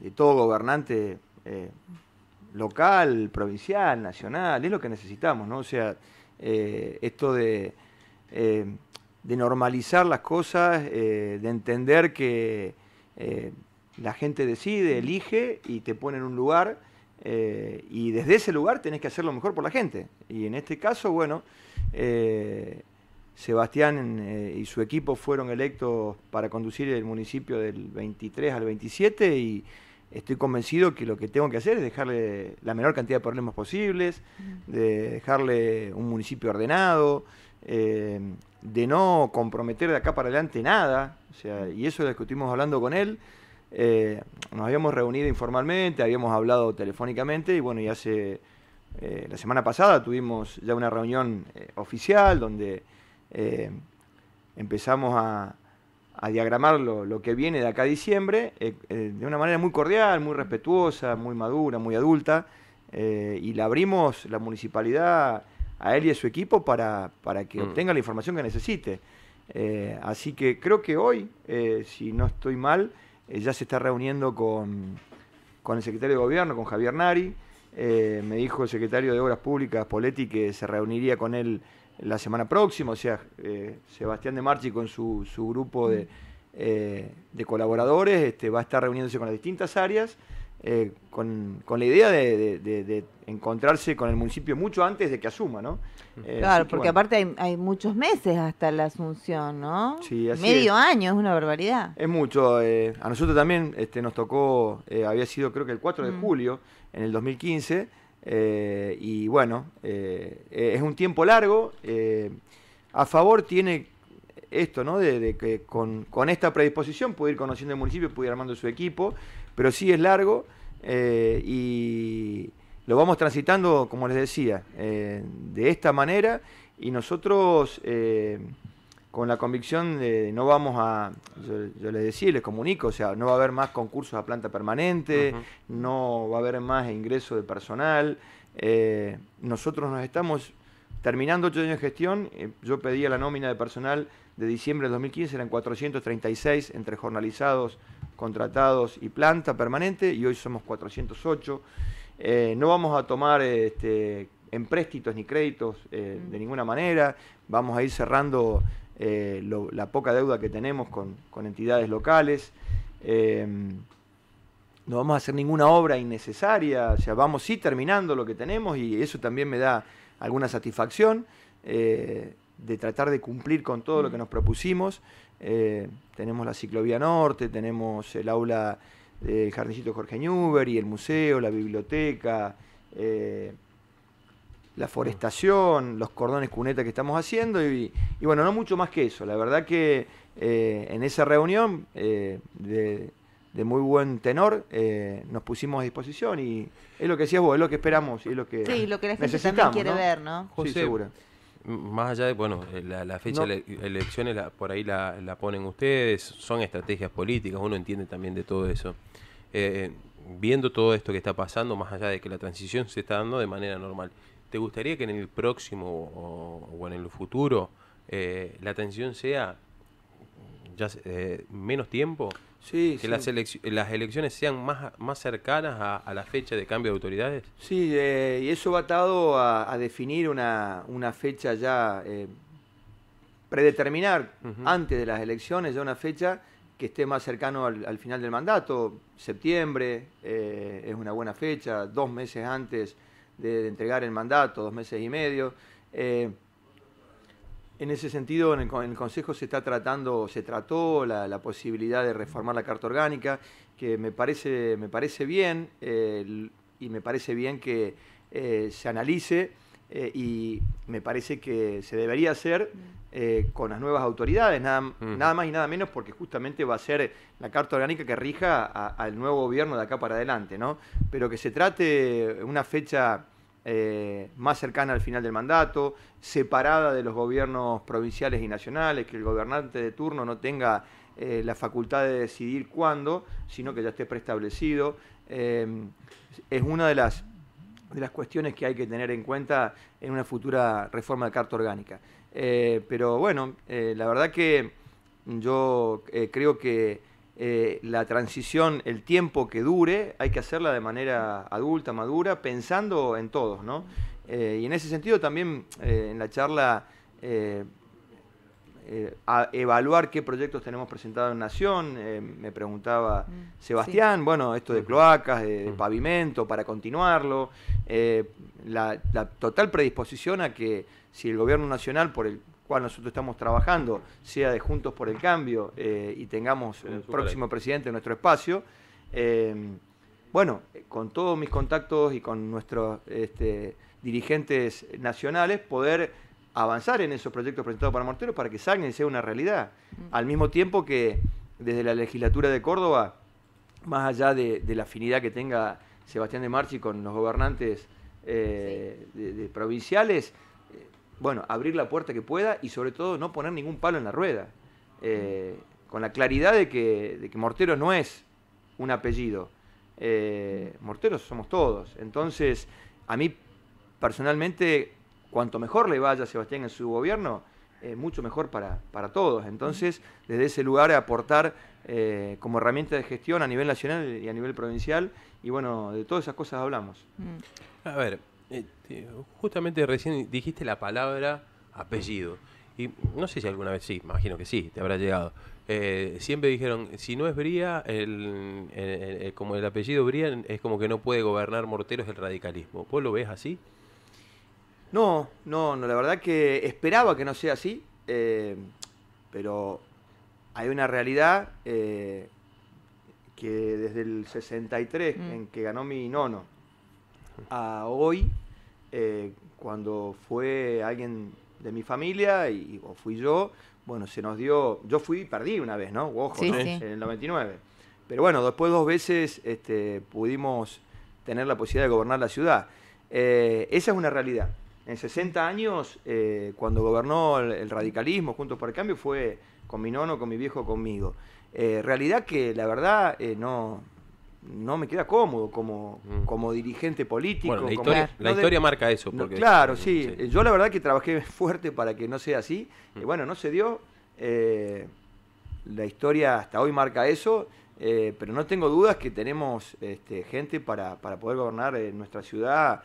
de todo gobernante eh, local, provincial, nacional, es lo que necesitamos, ¿no? O sea, eh, esto eh, de, normalizar las cosas, de entender que la gente decide, elige y te pone en un lugar y desde ese lugar tenés que hacer lo mejor por la gente. Y en este caso, bueno, Sebastián y su equipo fueron electos para conducir el municipio del 23 al 27 y estoy convencido que lo que tengo que hacer es dejarle la menor cantidad de problemas posibles, de dejarle un municipio ordenado, eh, de no comprometer de acá para adelante nada, o sea, y eso es lo estuvimos hablando con él. Eh, nos habíamos reunido informalmente, habíamos hablado telefónicamente y bueno, y hace eh, la semana pasada tuvimos ya una reunión oficial donde empezamos a, a diagramar lo, que viene de acá a diciembre eh, eh, de una manera muy cordial, muy respetuosa, muy madura, muy adulta, eh, y le abrimos la municipalidad a él y a su equipo para, para que mm. obtenga la información que necesite. así que creo que hoy, si no estoy mal, ya se está reuniendo con, con, el secretario de Gobierno, con Javier Nari. me dijo el secretario de Obras Públicas, Poletti, que se reuniría con él la semana próxima, o sea, eh, Sebastián de Marchi con su, su grupo de, eh, de colaboradores este, va a estar reuniéndose con las distintas áreas, eh, con, la idea de, encontrarse con el municipio mucho antes de que asuma, ¿no? claro, porque aparte hay, muchos meses hasta la asunción, ¿no? Sí, Medio año, es una barbaridad. Es mucho. a nosotros también este, nos tocó, había sido creo que el 4 de julio, en el 2015, eh, y bueno, eh, es un tiempo largo. Eh, a favor tiene esto, ¿no? De, que con, con, esta predisposición puede ir conociendo el municipio, puede ir armando su equipo, pero sí es largo y lo vamos transitando, como les decía, de esta manera y nosotros con la convicción de no vamos a, yo, les decía, les comunico, o sea, no va a haber más concursos a planta permanente, no va a haber más ingreso de personal. Eh, nosotros nos estamos terminando ocho años de gestión, eh, yo pedía la nómina de personal de diciembre de 2015, eran 436 entre jornalizados, contratados y planta permanente, y hoy somos 408. Eh, no vamos a tomar este, empréstitos ni créditos de ninguna manera, vamos a ir cerrando eh, la poca deuda que tenemos con, entidades locales. Eh, no vamos a hacer ninguna obra innecesaria, o sea, vamos sí terminando lo que tenemos y eso también me da alguna satisfacción eh, de tratar de cumplir con todo lo que nos propusimos. tenemos la ciclovía norte, tenemos el aula del jardincito Jorge Newber y el museo, la biblioteca la mm. forestación, los cordones cuneta que estamos haciendo y, bueno, no mucho más que eso. La verdad que eh, en esa reunión eh, de, muy buen tenor eh, nos pusimos a disposición y es lo que decías vos, es lo que esperamos y es lo que Sí, lo que la gente quiere ver, ¿no? sí, seguro. Más allá de, bueno, la, fecha de elecciones por ahí la, la, ponen ustedes, son estrategias políticas, uno entiende también de todo eso viendo todo esto que está pasando, más allá de que la transición se está dando de manera normal, ¿Te gustaría que en el próximo o, en el futuro eh, la atención sea ya, eh, menos tiempo? Sí, que sí. Las, las elecciones sean más, más cercanas a, la fecha de cambio de autoridades. Sí, eh, y eso va atado a, a definir una, una, fecha ya, predeterminar antes de las elecciones ya una fecha que esté más cercano al, al final del mandato. Septiembre es una buena fecha, dos meses antes de, entregar el mandato, dos meses y medio. Eh, en ese sentido, en el, Consejo se está tratando, se trató la, posibilidad de reformar la Carta Orgánica, que me parece, me parece bien eh, y me parece bien que eh, se analice eh, y me parece que se debería hacer eh, con las nuevas autoridades, nada, nada, más y nada menos, porque justamente va a ser la carta orgánica que rija al nuevo gobierno de acá para adelante, ¿no? Pero que se trate una fecha eh, más cercana al final del mandato, separada de los gobiernos provinciales y nacionales, que el gobernante de turno no tenga la facultad de decidir cuándo, sino que ya esté preestablecido. es una de las de las cuestiones que hay que tener en cuenta en una futura reforma de carta orgánica. Eh, pero bueno, eh, la verdad que yo eh, creo que la transición, el tiempo que dure, hay que hacerla de manera adulta, madura, pensando en todos, ¿no? y en ese sentido también en la charla eh, a evaluar qué proyectos tenemos presentados en Nación. Eh, me preguntaba mm, Sebastián, bueno, esto de cloacas, de, pavimento, para continuarlo. Eh, la, total predisposición a que si el gobierno nacional, por el cual nosotros estamos trabajando, sea de Juntos por el Cambio y tengamos un próximo presidente en nuestro espacio, bueno, con todos mis contactos y con nuestros este, dirigentes nacionales, poder avanzar en esos proyectos presentados para Mortero para que y sea una realidad. Mm. Al mismo tiempo que desde la legislatura de Córdoba, más allá de, la afinidad que tenga Sebastián de Marchi con los gobernantes eh, provinciales, eh, bueno, abrir la puerta que pueda y sobre todo no poner ningún palo en la rueda. Eh, mm. Con la claridad de que, que, Mortero no es un apellido. Mm. Morteros somos todos. Entonces, a mí personalmente cuanto mejor le vaya Sebastián en su gobierno, mucho mejor para, todos. Entonces, desde ese lugar aportar eh, como herramienta de gestión a nivel nacional y a nivel provincial, y bueno, de todas esas cosas hablamos. Mm. A ver, este, justamente recién dijiste la palabra apellido, y no sé si alguna vez sí, imagino que sí, te habrá llegado. Eh, siempre dijeron, si no es Bría, como el apellido Bría es como que no puede gobernar Morteros el radicalismo. ¿Vos lo ves así? No, no, no, la verdad que esperaba que no sea así, eh, pero hay una realidad eh, que desde el 63, mm. en que ganó mi nono, a hoy, eh, cuando fue alguien de mi familia y, o fui yo, bueno, se nos dio, yo fui y perdí una vez, ¿no? Ojo, en el 99. Pero bueno, después dos veces este, pudimos tener la posibilidad de gobernar la ciudad. esa es una realidad. En 60 años, eh, cuando gobernó el, radicalismo Juntos por el cambio, fue con mi nono, con mi viejo, conmigo. Eh, realidad que la verdad eh, no, no me queda cómodo como, mm. como dirigente político. la historia, marca eso. Porque, claro, mm, sí. Yo la verdad que trabajé fuerte para que no sea así. Mm. bueno, no se dio. la historia hasta hoy marca eso. pero no tengo dudas que tenemos este, gente para, poder gobernar nuestra ciudad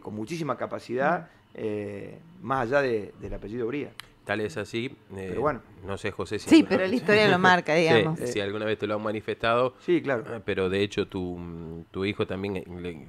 con muchísima capacidad. Eh, más allá de, del apellido Bría. Tal es así. Eh, bueno. No sé, José. Si sí, pero la historia lo marca, digamos. Si alguna vez te lo han manifestado. Sí, claro. Ah, pero de hecho, tu, hijo también eh,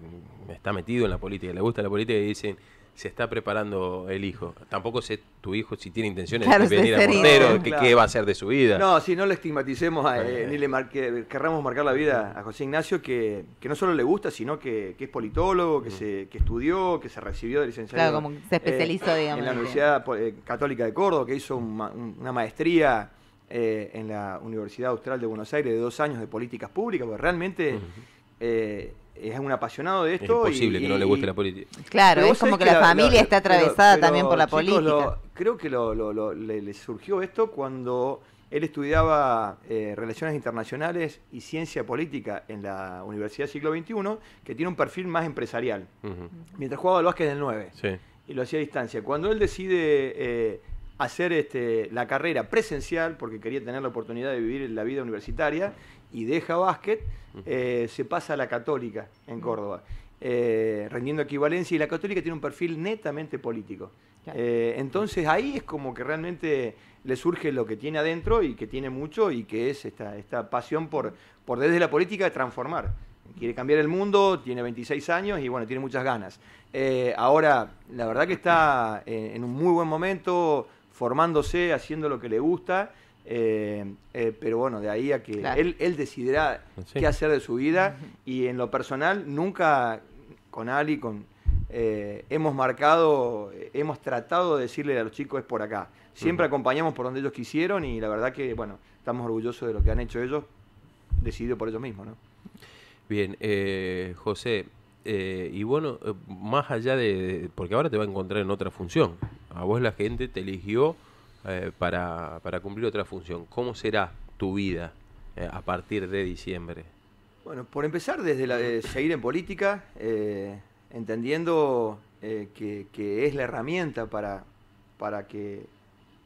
está metido en la política, le gusta la política y dicen se está preparando el hijo. Tampoco sé tu hijo si tiene intenciones de venir a portero, qué va a hacer de su vida. No, si no le estigmaticemos, eh, eh. ni le querramos marcar la vida a José Ignacio, que, no solo le gusta, sino que, es politólogo, que, se, que estudió, que se recibió de licenciado. Claro, como se eh, especializó, En la Universidad Católica de Córdoba, que hizo una maestría en la Universidad Austral de Buenos Aires de dos años de políticas públicas, porque realmente es un apasionado de esto. Es imposible que no le guste la política. Claro, es como que la, familia está atravesada también por la política. creo que le, surgió esto cuando él estudiaba eh, Relaciones Internacionales y Ciencia Política en la Universidad del Siglo XXI, que tiene un perfil más empresarial, mientras jugaba al básquet del 9 y lo hacía a distancia. Cuando él decide. Eh, hacer este, la carrera presencial porque quería tener la oportunidad de vivir la vida universitaria y deja básquet, eh, se pasa a la católica en Córdoba, eh, rendiendo equivalencia y la católica tiene un perfil netamente político. Eh, entonces ahí es como que realmente le surge lo que tiene adentro y que tiene mucho y que es esta, pasión por, por desde la política transformar. Quiere cambiar el mundo, tiene 26 años y bueno, tiene muchas ganas. ahora, la verdad que está en un muy buen momento, formándose, haciendo lo que le gusta. Eh, eh, pero bueno, de ahí a que él, decidirá qué hacer de su vida y en lo personal nunca con Ali, con, eh, hemos marcado, hemos tratado de decirle a los chicos es por acá. Siempre acompañamos por donde ellos quisieron y la verdad que, bueno, estamos orgullosos de lo que han hecho ellos, decidido por ellos mismos, ¿no? Bien, José, y bueno, más allá de, porque ahora te va a encontrar en otra función. A vos la gente te eligió eh, para, para, cumplir otra función. ¿Cómo será tu vida eh, a partir de diciembre? Bueno, por empezar, desde la de seguir en política, eh, entendiendo que, que, es la herramienta para, para, que,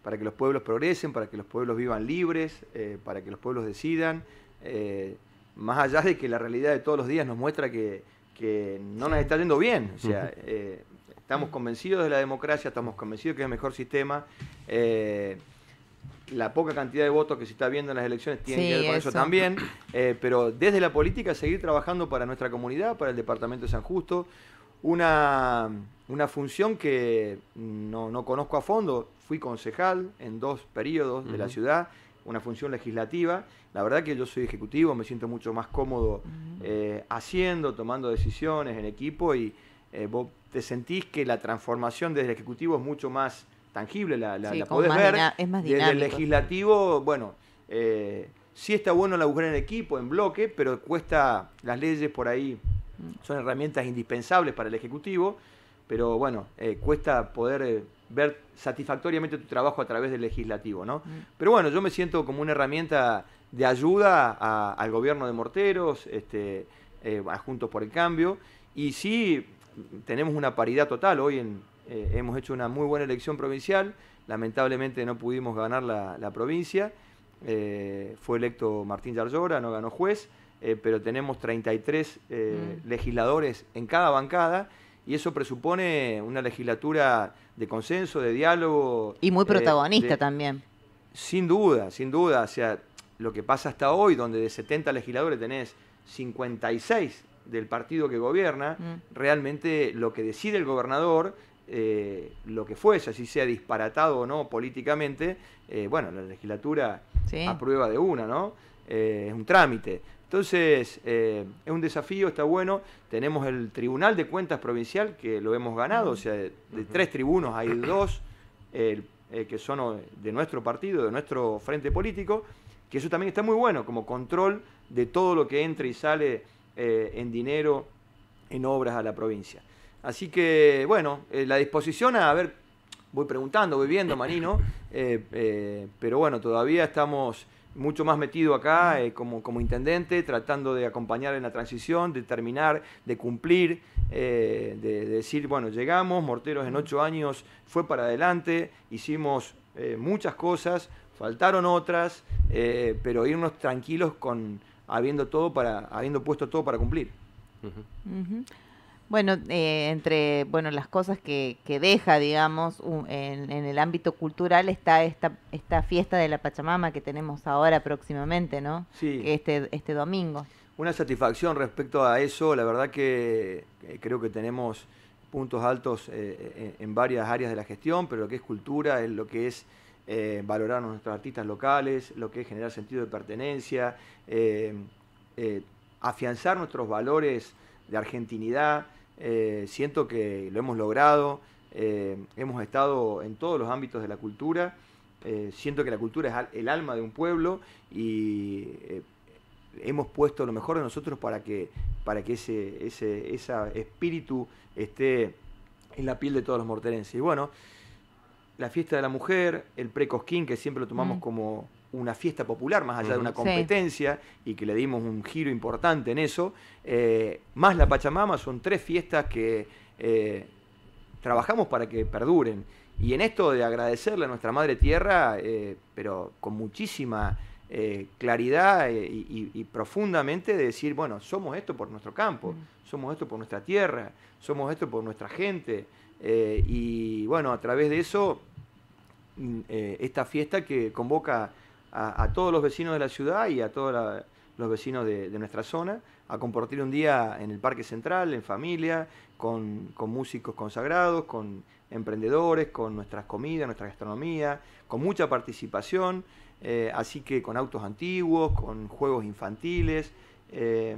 para que los pueblos progresen, para que los pueblos vivan libres, para que los pueblos decidan, más allá de que la realidad de todos los días nos muestra que, que no nos está yendo bien. O sea, eh, Estamos convencidos de la democracia, estamos convencidos que es el mejor sistema. Eh, la poca cantidad de votos que se está viendo en las elecciones tiene que ver con eso, también. Eh, pero desde la política seguir trabajando para nuestra comunidad, para el departamento de San Justo. Una, función que no, conozco a fondo. Fui concejal en dos periodos de la ciudad, una función legislativa. La verdad que yo soy ejecutivo, me siento mucho más cómodo eh, haciendo, tomando decisiones en equipo y te sentís que la transformación desde el Ejecutivo es mucho más tangible, la, la, ver. Es más Desde el Legislativo, bueno, eh, sí está bueno la mujer en equipo, en bloque, pero cuesta las leyes por ahí, son herramientas indispensables para el Ejecutivo, pero bueno, eh, cuesta poder eh, ver satisfactoriamente tu trabajo a través del legislativo, ¿no? Mm. Pero bueno, yo me siento como una herramienta de ayuda al gobierno de Morteros, este, a Juntos por el Cambio, y sí tenemos una paridad total. Hoy eh, hemos hecho una muy buena elección provincial. Lamentablemente no pudimos ganar la, provincia. Eh, fue electo Martín Yarlora, no ganó juez, eh, pero tenemos 33 mm. legisladores en cada bancada y eso presupone una legislatura de consenso, de diálogo. Y muy protagonista también. Sin duda, sin duda. O sea, lo que pasa hasta hoy, donde de 70 legisladores tenés 56 del partido que gobierna, mm. realmente lo que decide el gobernador, eh, lo que fuese, así sea disparatado o no políticamente, eh, bueno, la legislatura aprueba de una, ¿no? Eh, es un trámite. Entonces, es un desafío, está bueno. Tenemos el Tribunal de Cuentas Provincial, que lo hemos ganado, o sea, de, de tres tribunos hay dos que son de nuestro partido, de nuestro frente político, que eso también está muy bueno, como control de todo lo que entra y sale eh, en dinero, en obras a la provincia. Así que, bueno, eh, la disposición a, ver, voy preguntando, voy viendo, Manino, eh, pero bueno, todavía estamos mucho más metido acá como, intendente, tratando de acompañar en la transición, de terminar, de cumplir, de, decir, bueno, llegamos, Morteros en ocho años fue para adelante, hicimos muchas cosas, faltaron otras, pero irnos tranquilos con, habiendo, todo para, habiendo puesto todo para cumplir. Bueno, eh, entre bueno las cosas que, que deja, digamos, en, el ámbito cultural está esta, esta fiesta de la Pachamama que tenemos ahora próximamente, ¿no? Sí. Este, este domingo. Una satisfacción respecto a eso, la verdad que creo que tenemos puntos altos eh, eh, en, varias áreas de la gestión, pero lo que es cultura, es lo que es eh, valorar a nuestros artistas locales, lo que es generar sentido de pertenencia, eh, eh, afianzar nuestros valores de argentinidad. siento que lo hemos logrado, hemos estado en todos los ámbitos de la cultura. siento que la cultura es el alma de un pueblo y hemos puesto lo mejor de nosotros para que, para que ese, ese, espíritu esté en la piel de todos los morterenses. Y bueno, la fiesta de la mujer, el pre-cosquín, que siempre lo tomamos mm. como una fiesta popular, más allá de una competencia, y que le dimos un giro importante en eso, eh, más la Pachamama, son tres fiestas que eh, trabajamos para que perduren. Y en esto de agradecerle a nuestra Madre Tierra, eh, pero con muchísima eh, claridad eh, y, profundamente de decir, bueno, somos esto por nuestro campo, mm. somos esto por nuestra tierra, somos esto por nuestra gente. Eh, y bueno, a través de eso, mm, esta fiesta que convoca a, todos los vecinos de la ciudad y a todos los vecinos de, nuestra zona a compartir un día en el Parque Central, en familia, con, con músicos consagrados, con emprendedores, con nuestras comidas, nuestra gastronomía, con mucha participación. Eh, así que con autos antiguos, con juegos infantiles, eh,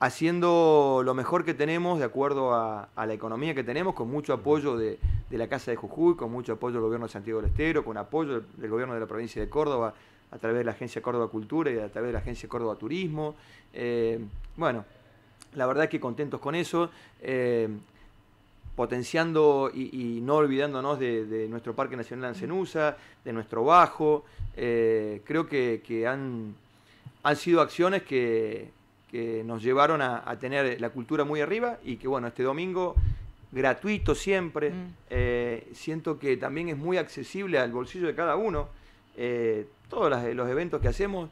haciendo lo mejor que tenemos de acuerdo a, la economía que tenemos, con mucho apoyo de, la Casa de Jujuy, con mucho apoyo del gobierno de Santiago del Estero, con apoyo del, gobierno de la provincia de Córdoba a través de la Agencia Córdoba Cultura y a través de la Agencia Córdoba Turismo. Eh, bueno, la verdad que contentos con eso potenciando y, no olvidándonos de, nuestro Parque Nacional Ancenusa, de nuestro Bajo. Eh, creo que, han, han, sido acciones que, nos llevaron a, tener la cultura muy arriba y que bueno, este domingo, gratuito siempre, mm. eh, siento que también es muy accesible al bolsillo de cada uno. Eh, todos los eventos que hacemos,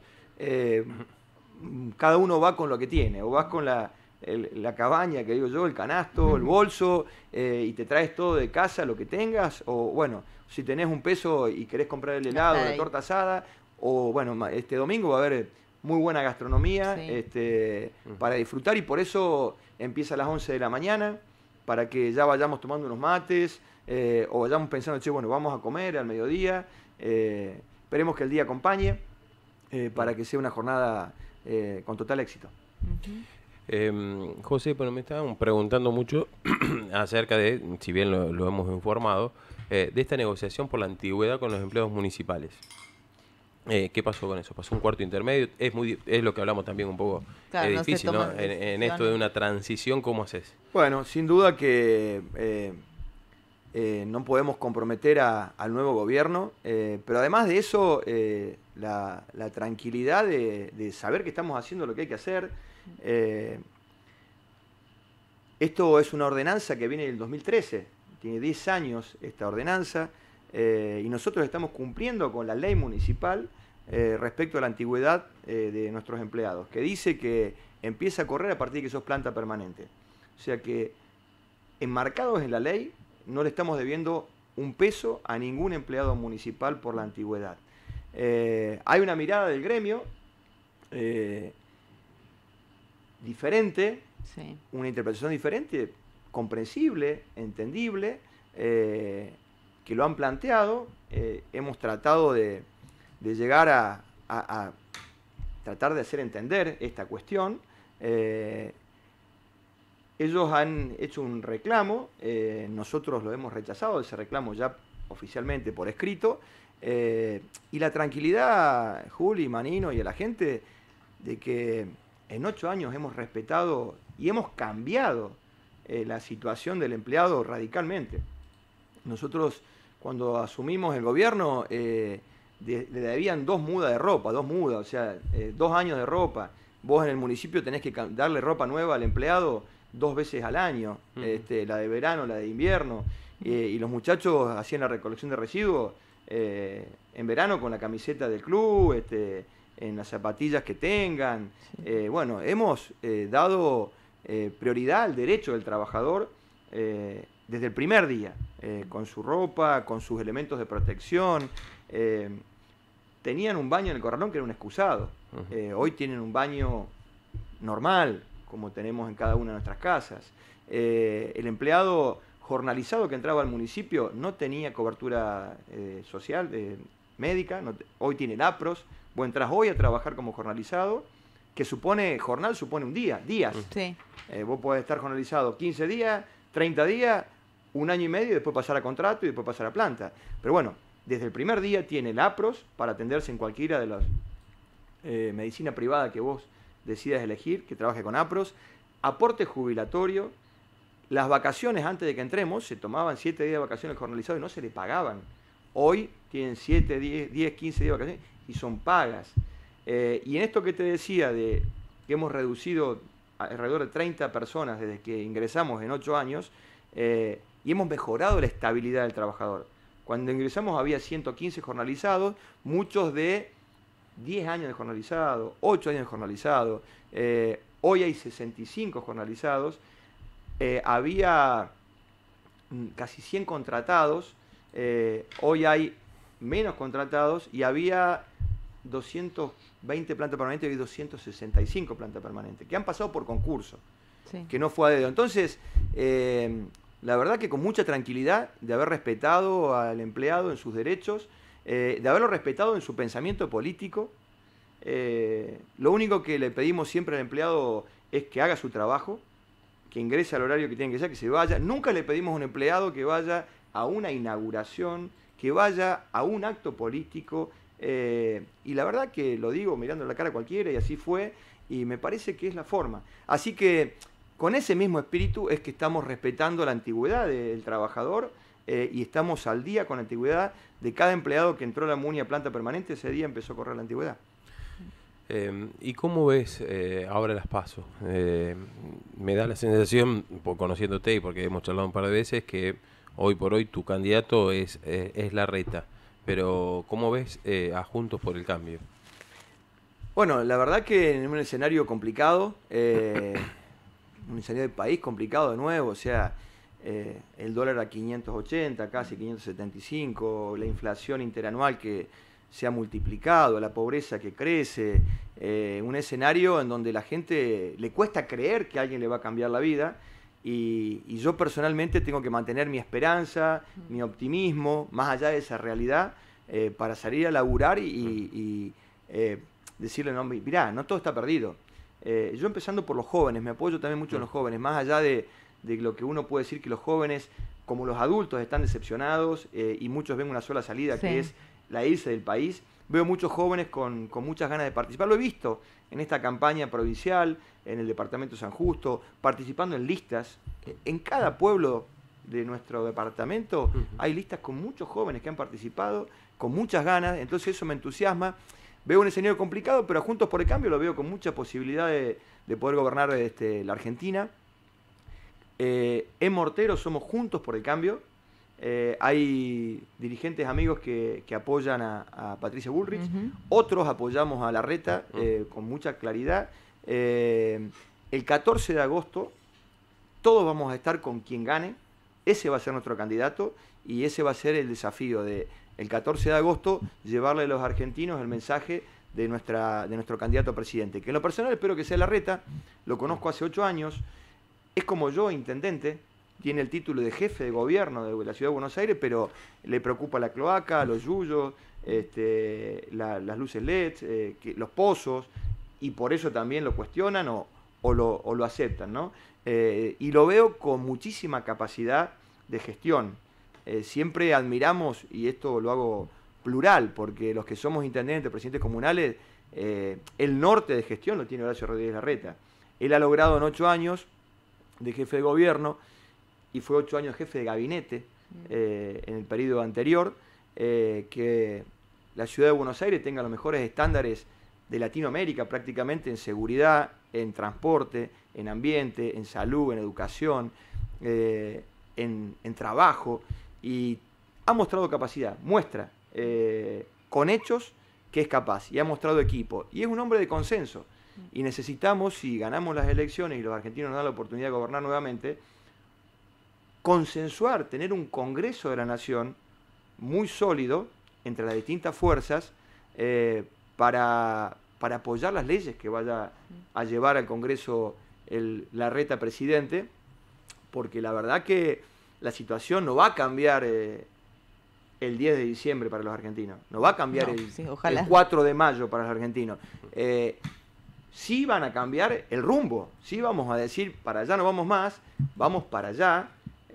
cada uno va con lo que tiene, o vas con la la cabaña que digo yo, el canasto, el bolso, eh, y te traes todo de casa, lo que tengas, o bueno, si tenés un peso y querés comprar el helado, la torta asada, o bueno, este domingo va a haber muy buena gastronomía este, para disfrutar y por eso empieza a las 11 de la mañana, para que ya vayamos tomando unos mates, eh, o vayamos pensando, che, bueno, vamos a comer al mediodía, eh, esperemos que el día acompañe para que sea una jornada con total éxito. Em, José, bueno, me estaban preguntando mucho acerca de, si bien lo, hemos informado, eh, de esta negociación por la antigüedad con los empleados municipales. Eh, ¿Qué pasó con eso? ¿Pasó un cuarto intermedio? Es muy es lo que hablamos también un poco. Eh, difícil, ¿no? En, esto de una transición, ¿cómo haces? Bueno, sin duda que no podemos comprometer al nuevo gobierno, pero además de eso, la, tranquilidad de, de saber que estamos haciendo lo que hay que hacer eh, esto es una ordenanza que viene del 2013, tiene 10 años esta ordenanza, eh, y nosotros estamos cumpliendo con la ley municipal eh, respecto a la antigüedad de nuestros empleados, que dice que empieza a correr a partir de que sos planta permanente. O sea que, enmarcados en la ley, no le estamos debiendo un peso a ningún empleado municipal por la antigüedad. hay una mirada del gremio eh, diferente, una interpretación diferente, comprensible, entendible, eh, que lo han planteado. Eh, hemos tratado de, llegar a, tratar de hacer entender esta cuestión. Eh, ellos han hecho un reclamo, nosotros lo hemos rechazado, ese reclamo ya oficialmente por escrito, y la tranquilidad, Juli, Manino y a la gente, de que en ocho años hemos respetado y hemos cambiado eh, la situación del empleado radicalmente. Nosotros cuando asumimos el gobierno eh, le debían dos mudas de ropa, dos mudas, o sea, eh, dos años de ropa. Vos en el municipio tenés que darle ropa nueva al empleado dos veces al año, este, la de verano, la de invierno, y los muchachos hacían la recolección de residuos en verano con la camiseta del club, este, en las zapatillas que tengan. Eh, bueno, hemos eh, dado eh, prioridad al derecho del trabajador desde el primer día, con su ropa, con sus elementos de protección. tenían un baño en el corralón que era un excusado. hoy tienen un baño normal, como tenemos en cada una de nuestras casas. el empleado jornalizado que entraba al municipio no tenía cobertura social médica, hoy tiene LAPROS, Vos entras hoy a trabajar como jornalizado, que supone, jornal supone un día, días. Sí. Eh, vos podés estar jornalizado 15 días, 30 días, un año y medio, después pasar a contrato y después pasar a planta. Pero bueno, desde el primer día tiene el APROS para atenderse en cualquiera de las medicinas eh, medicina privada que vos decidas elegir, que trabaje con APROS, aporte jubilatorio, las vacaciones antes de que entremos, se tomaban 7 días de vacaciones jornalizados y no se le pagaban. Hoy tienen 7, 10, 10, 15 días de vacaciones y son pagas. Eh, y en esto que te decía de que hemos reducido alrededor de 30 personas desde que ingresamos en 8 años eh, y hemos mejorado la estabilidad del trabajador. Cuando ingresamos había 115 jornalizados, muchos de 10 años de jornalizado, 8 años de jornalizado, eh, hoy hay 65 jornalizados, había mm, casi 100 contratados, hoy hay menos contratados y había 220 plantas permanentes, y 265 plantas permanentes, que han pasado por concurso, que no fue a dedo. Entonces, eh, la verdad que con mucha tranquilidad de haber respetado al empleado en sus derechos, eh, de haberlo respetado en su pensamiento político. Eh, lo único que le pedimos siempre al empleado es que haga su trabajo, que ingrese al horario que tiene que ser, que se vaya. Nunca le pedimos a un empleado que vaya a una inauguración, que vaya a un acto político, eh, y la verdad que lo digo mirando la cara cualquiera y así fue, y me parece que es la forma. Así que con ese mismo espíritu es que estamos respetando la antigüedad del trabajador eh, y estamos al día con la antigüedad de cada empleado que entró a la Munia planta permanente, ese día empezó a correr la antigüedad. Em, ¿Y cómo ves eh, ahora las pasos? Em, me da la sensación, conociéndote y porque hemos charlado un par de veces, que hoy por hoy tu candidato es, es la reta. Pero ¿cómo ves eh, a Juntos por el Cambio? Bueno, la verdad que en un escenario complicado, eh, un escenario de país complicado de nuevo, o sea, eh, el dólar a 580, casi 575, la inflación interanual que se ha multiplicado, la pobreza que crece, un escenario en donde la gente le cuesta creer que alguien le va a cambiar la vida y, yo personalmente tengo que mantener mi esperanza, mi optimismo, más allá de esa realidad, eh, para salir a laburar y, eh, decirle, mira mirá, no todo está perdido. Eh, yo empezando por los jóvenes, me apoyo también mucho en los jóvenes, más allá de, lo que uno puede decir que los jóvenes, como los adultos, están decepcionados eh, y muchos ven una sola salida, que es la irse del país. Veo muchos jóvenes con muchas ganas de participar, lo he visto en esta campaña provincial, en el departamento San Justo, participando en listas. En cada pueblo de nuestro departamento hay listas con muchos jóvenes que han participado, con muchas ganas, entonces eso me entusiasma. Veo un escenario complicado, pero Juntos por el Cambio lo veo con mucha posibilidad de, poder gobernar este, la Argentina. Eh, en Mortero somos Juntos por el Cambio, eh, hay dirigentes amigos que, apoyan a, Patricia Bullrich, otros apoyamos a Larreta Reta eh, con mucha claridad. Eh, el 14 de agosto todos vamos a estar con quien gane, ese va a ser nuestro candidato y ese va a ser el desafío de el 14 de agosto llevarle a los argentinos el mensaje de, nuestra, de nuestro candidato a presidente, que en lo personal espero que sea La Reta, lo conozco hace ocho años, es como yo, intendente, tiene el título de jefe de gobierno de la ciudad de Buenos Aires, pero le preocupa la cloaca, los yuyos, este, las luces LED, eh, los pozos, y por eso también lo cuestionan o, lo, aceptan, ¿no? Eh, y lo veo con muchísima capacidad de gestión. Eh, siempre admiramos, y esto lo hago plural, porque los que somos intendentes, presidentes comunales, el norte de gestión lo tiene Horacio Rodríguez Larreta. Él ha logrado en ocho años de jefe de gobierno y fue ocho años jefe de gabinete mm. eh, en el periodo anterior, eh, que la ciudad de Buenos Aires tenga los mejores estándares de Latinoamérica prácticamente en seguridad, en transporte, en ambiente, en salud, en educación, eh, en, en, trabajo, y ha mostrado capacidad, muestra con hechos que es capaz, y ha mostrado equipo, y es un hombre de consenso. Mm. Y necesitamos, si ganamos las elecciones y los argentinos nos dan la oportunidad de gobernar nuevamente, consensuar, tener un Congreso de la Nación muy sólido entre las distintas fuerzas eh, para, apoyar las leyes que vaya a llevar al Congreso la reta presidente, porque la verdad que la situación no va a cambiar eh, el 10 de diciembre para los argentinos, no va a cambiar el, 4 de mayo para los argentinos. Eh, sí van a cambiar el rumbo, sí vamos a decir, para allá no vamos más, vamos para allá,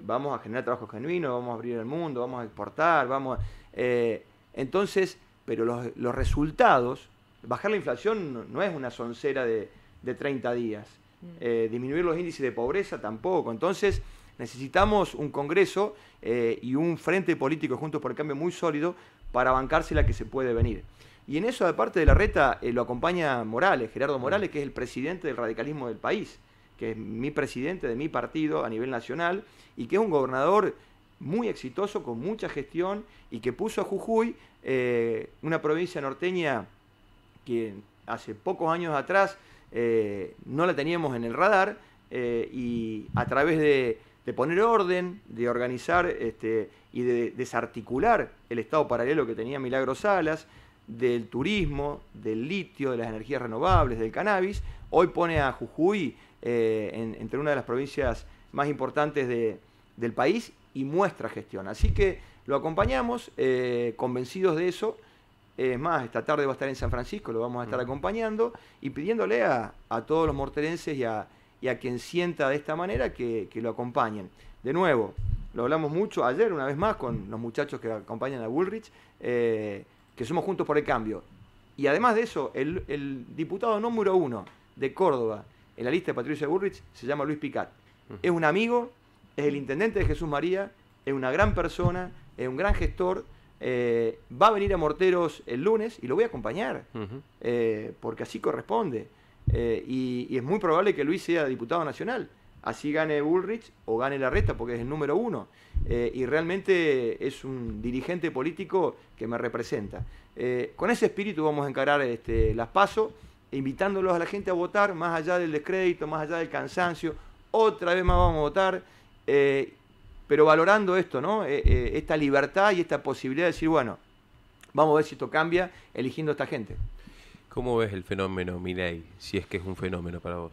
vamos a generar trabajos genuinos, vamos a abrir el mundo, vamos a exportar, vamos eh, entonces, pero los, resultados, bajar la inflación no, es una soncera de, 30 días, mm. eh, disminuir los índices de pobreza tampoco, entonces necesitamos un Congreso eh, y un frente político juntos por el cambio muy sólido para bancarse la que se puede venir. Y en eso, aparte de la reta, lo acompaña Morales, Gerardo Morales, mm. que es el presidente del radicalismo del país que es mi presidente de mi partido a nivel nacional y que es un gobernador muy exitoso, con mucha gestión y que puso a Jujuy, eh, una provincia norteña que hace pocos años atrás eh, no la teníamos en el radar eh, y a través de, poner orden, de organizar este, y de desarticular el Estado paralelo que tenía Milagro Salas, del turismo, del litio, de las energías renovables, del cannabis, hoy pone a Jujuy eh, entre una de las provincias más importantes del país y muestra gestión. Así que lo acompañamos, eh, convencidos de eso. Es más, esta tarde va a estar en San Francisco, lo vamos a estar acompañando y pidiéndole a, todos los morterenses y a, quien sienta de esta manera que, lo acompañen. De nuevo, lo hablamos mucho ayer, una vez más, con los muchachos que acompañan a Woolrich. Eh, que somos juntos por el cambio. Y además de eso, el, diputado número uno de Córdoba en la lista de Patricia Burrich se llama Luis Picat. Es un amigo, es el intendente de Jesús María, es una gran persona, es un gran gestor. Eh, va a venir a Morteros el lunes y lo voy a acompañar, eh, porque así corresponde. Eh, y, es muy probable que Luis sea diputado nacional así gane Bullrich o gane la resta porque es el número uno. Eh, y realmente es un dirigente político que me representa. Eh, con ese espíritu vamos a encarar este, las pasos, invitándolos a la gente a votar, más allá del descrédito, más allá del cansancio, otra vez más vamos a votar, eh, pero valorando esto, ¿no? esta libertad y esta posibilidad de decir, bueno, vamos a ver si esto cambia eligiendo a esta gente. ¿Cómo ves el fenómeno Milei, si es que es un fenómeno para vos?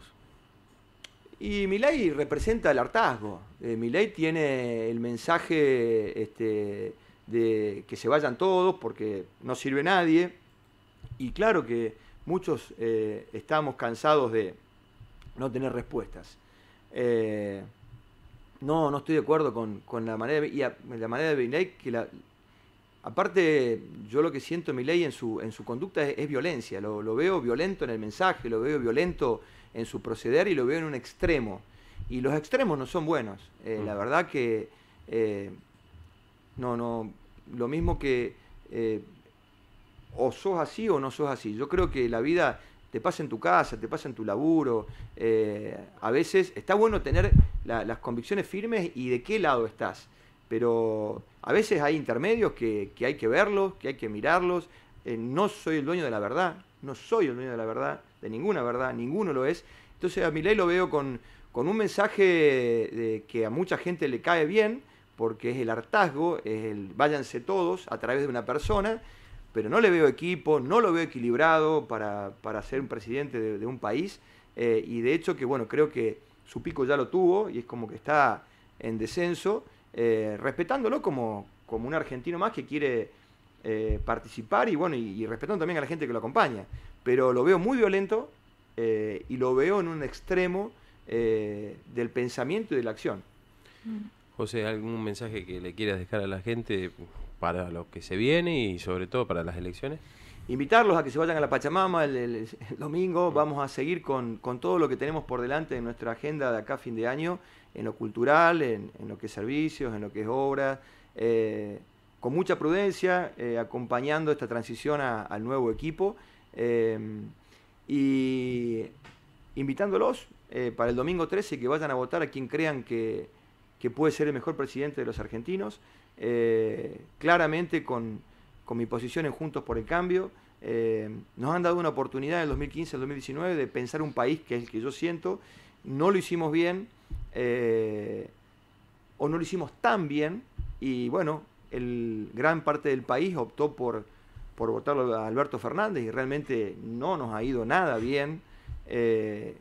Y Milay representa el hartazgo. Eh, ley tiene el mensaje este, de que se vayan todos porque no sirve nadie. Y claro que muchos eh, estamos cansados de no tener respuestas. Eh, no, no estoy de acuerdo con, la manera de, y la manera de que la, Aparte, yo lo que siento mi ley en su, en su conducta es, violencia. lo, veo violento en el mensaje, lo veo violento en su proceder y lo veo en un extremo. Y los extremos no son buenos. Eh, la mm. verdad que eh, no, no, lo mismo que eh, o sos así o no sos así. Yo creo que la vida te pasa en tu casa, te pasa en tu laburo. a veces está bueno tener las convicciones firmes y de qué lado estás. Pero a veces hay intermedios que, que hay que verlos, que hay que mirarlos. no soy el dueño de la verdad, no soy el dueño de la verdad, ninguna verdad, ninguno lo es. Entonces a Milei lo veo con, con un mensaje que a mucha gente le cae bien, porque es el hartazgo, es el váyanse todos a través de una persona, pero no le veo equipo, no lo veo equilibrado para, para ser un presidente de, un país, eh, y de hecho que bueno, creo que su pico ya lo tuvo y es como que está en descenso, eh, respetándolo como, como un argentino más que quiere eh, participar y bueno, y respetando también a la gente que lo acompaña pero lo veo muy violento eh, y lo veo en un extremo eh, del pensamiento y de la acción. Mm. José, ¿algún mensaje que le quieras dejar a la gente para lo que se viene y sobre todo para las elecciones? Invitarlos a que se vayan a la Pachamama el, domingo. Mm. Vamos a seguir con, todo lo que tenemos por delante en nuestra agenda de acá a fin de año, en lo cultural, en, lo que es servicios, en lo que es obra. Eh, con mucha prudencia, acompañando esta transición al nuevo equipo. Em, y invitándolos eh, para el domingo 13 que vayan a votar a quien crean que, puede ser el mejor presidente de los argentinos, eh, claramente con, mi posición en Juntos por el Cambio. Eh, nos han dado una oportunidad en el 2015 al 2019 de pensar un país que es el que yo siento. No lo hicimos bien o no lo hicimos tan bien y bueno, el, gran parte del país optó por por votarlo a Alberto Fernández y realmente no nos ha ido nada bien. Eh,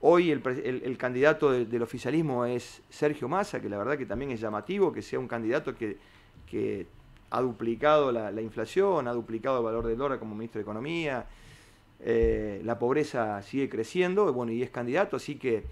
hoy el, candidato del oficialismo es Sergio Massa, que la verdad que también es llamativo que sea un candidato que, ha duplicado la, inflación, ha duplicado el valor del dólar como ministro de Economía, eh, la pobreza sigue creciendo, bueno, y es candidato, así que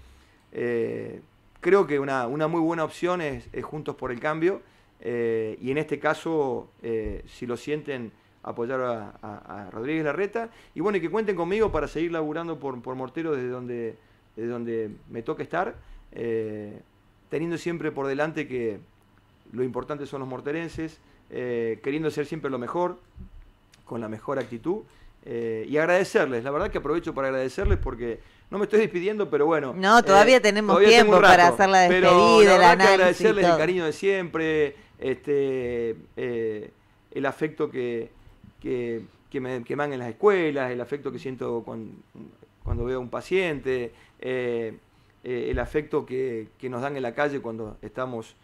eh, creo que una, muy buena opción es Juntos por el Cambio eh, y en este caso, eh, si lo sienten, apoyar a, Rodríguez Larreta. Y bueno, y que cuenten conmigo para seguir laburando por, por Mortero desde donde, donde me toca estar, eh, teniendo siempre por delante que lo importante son los morterenses, queriendo ser siempre lo mejor, con la mejor actitud. y agradecerles, la verdad que aprovecho para agradecerles porque no me estoy despidiendo, pero bueno. No, todavía tenemos tiempo para hacer la despedida, la agradecerles el cariño de siempre, este, eh, el afecto que, me, que, dan en las escuelas, el afecto que siento cuando, veo a un paciente, eh, eh, el afecto que, nos dan en la calle cuando estamos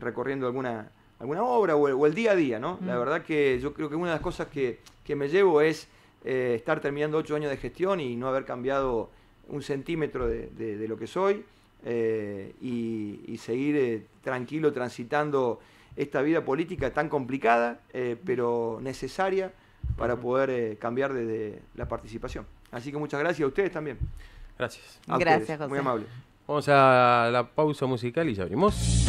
recorriendo alguna, alguna obra o el, día a día, ¿no? La verdad que yo creo que una de las cosas que, me llevo es estar terminando ocho años de gestión y no haber cambiado un centímetro de lo que soy eh, y, seguir eh, tranquilo transitando esta vida política tan complicada, eh, pero necesaria para poder cambiar desde la participación. Así que muchas gracias a ustedes también. Gracias. gracias, Muy amable. Vamos a la pausa musical y ya abrimos.